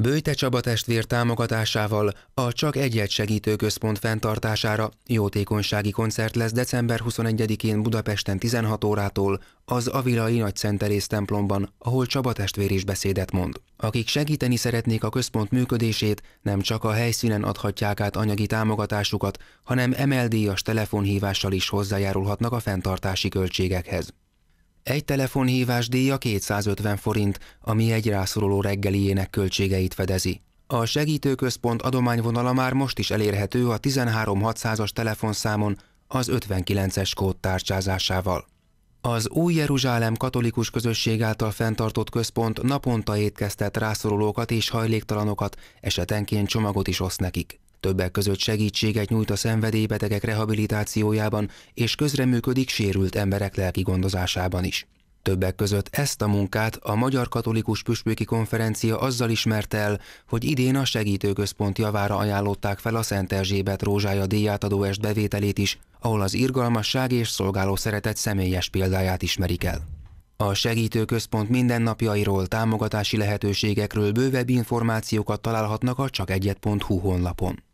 Bőjte Csaba testvér támogatásával a Csak Egyet Segítő Központ fenntartására jótékonysági koncert lesz december 21-én Budapesten 16 órától az Avilai Szenterész templomban, ahol Csaba testvér is beszédet mond. Akik segíteni szeretnék a központ működését, nem csak a helyszínen adhatják át anyagi támogatásukat, hanem MLD-as telefonhívással is hozzájárulhatnak a fenntartási költségekhez. Egy telefonhívás díja 250 forint, ami egy rászoruló reggeliének költségeit fedezi. A segítőközpont adományvonala már most is elérhető a 13600-as telefonszámon az 59-es kód tárcsázásával. Az Új Jeruzsálem katolikus közösség által fenntartott központ naponta étkeztet rászorulókat és hajléktalanokat, esetenként csomagot is oszt nekik. Többek között segítséget nyújt a szenvedélybetegek rehabilitációjában, és közreműködik sérült emberek lelki gondozásában is. Többek között ezt a munkát a Magyar Katolikus Püspöki Konferencia azzal ismerte el, hogy idén a segítőközpont javára ajánlották fel a Szent Erzsébet rózsája díjátadó est bevételét is, ahol az irgalmasság és szolgáló szeretet személyes példáját ismerik el. A segítőközpont mindennapjairól, támogatási lehetőségekről bővebb információkat találhatnak a csak egyet.hu honlapon.